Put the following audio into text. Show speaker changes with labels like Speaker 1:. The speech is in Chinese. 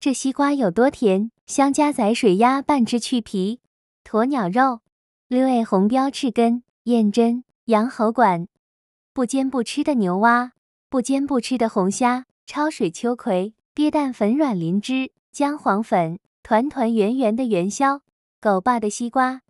Speaker 1: 这西瓜有多甜？香加仔、水鸭半只、去皮鸵鸟肉、六 A 红标翅根、燕珍，羊喉管、不煎不吃的牛蛙、不煎不吃的红虾、焯水秋葵、鳖蛋粉、软灵芝、姜黄粉、团团圆圆的元宵、狗爸的西瓜。